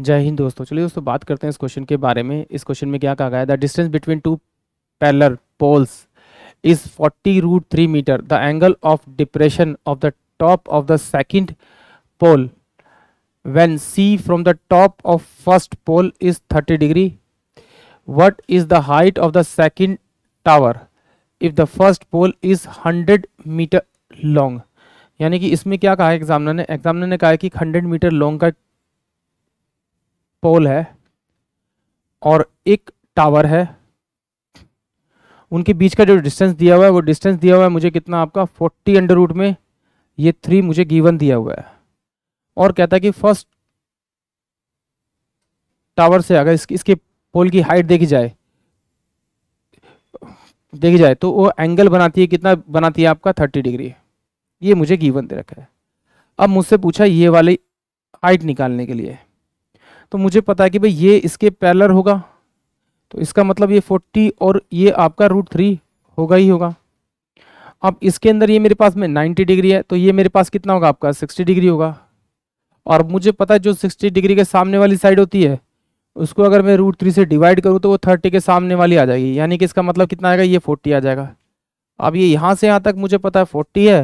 जय हिंद दोस्तों चलिए दोस्तों बात करते हैं इस क्वेश्चन के बारे में इस क्वेश्चन में क्या कहा गया the distance between two parallel poles is forty root three metre the angle of depression of the top of the second pole when see from the top of first pole is thirty degree what is the height of the second tower if the first pole is hundred metre long यानी कि इसमें क्या कहा है examiner ने examiner ने कहा है कि 100 मीटर लॉन्ग का पोल है और एक टावर है उनके बीच का जो डिस्टेंस दिया हुआ है वो डिस्टेंस दिया हुआ है मुझे कितना आपका फोर्टी अंडर रूट में ये थ्री मुझे गिवन दिया हुआ है और कहता है कि फर्स्ट टावर से अगर इसके, इसके पोल की हाइट देखी जाए देखी जाए तो वो एंगल बनाती है कितना बनाती है आपका थर्टी डिग्री ये मुझे गिवन दे रखा है अब मुझसे पूछा ये वाली हाइट निकालने के लिए तो मुझे पता है कि भाई ये इसके पैलर होगा तो इसका मतलब ये फोर्टी और ये आपका रूट थ्री होगा ही होगा अब इसके अंदर ये मेरे पास में नाइन्टी डिग्री है तो ये मेरे पास कितना होगा आपका सिक्सटी डिग्री होगा और मुझे पता है जो सिक्सटी डिग्री के सामने वाली साइड होती है उसको अगर मैं रूट थ्री से डिवाइड करूँ तो वो थर्टी के सामने वाली आ जाएगी यानी कि इसका मतलब कितना आएगा ये फोर्टी आ जाएगा अब ये यहाँ से यहाँ तक मुझे पता है फोर्टी है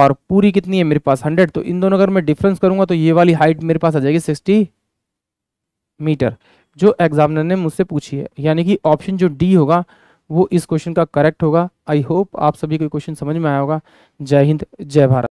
और पूरी कितनी है मेरे पास हंड्रेड तो इन दोनों अगर मैं डिफरेंस करूँगा तो ये वाली हाइट मेरे पास आ जाएगी सिक्सटी मीटर जो एग्जामिनर ने मुझसे पूछी है यानी कि ऑप्शन जो डी होगा वो इस क्वेश्चन का करेक्ट होगा आई होप आप सभी को क्वेश्चन समझ में आया होगा जय हिंद जय भारत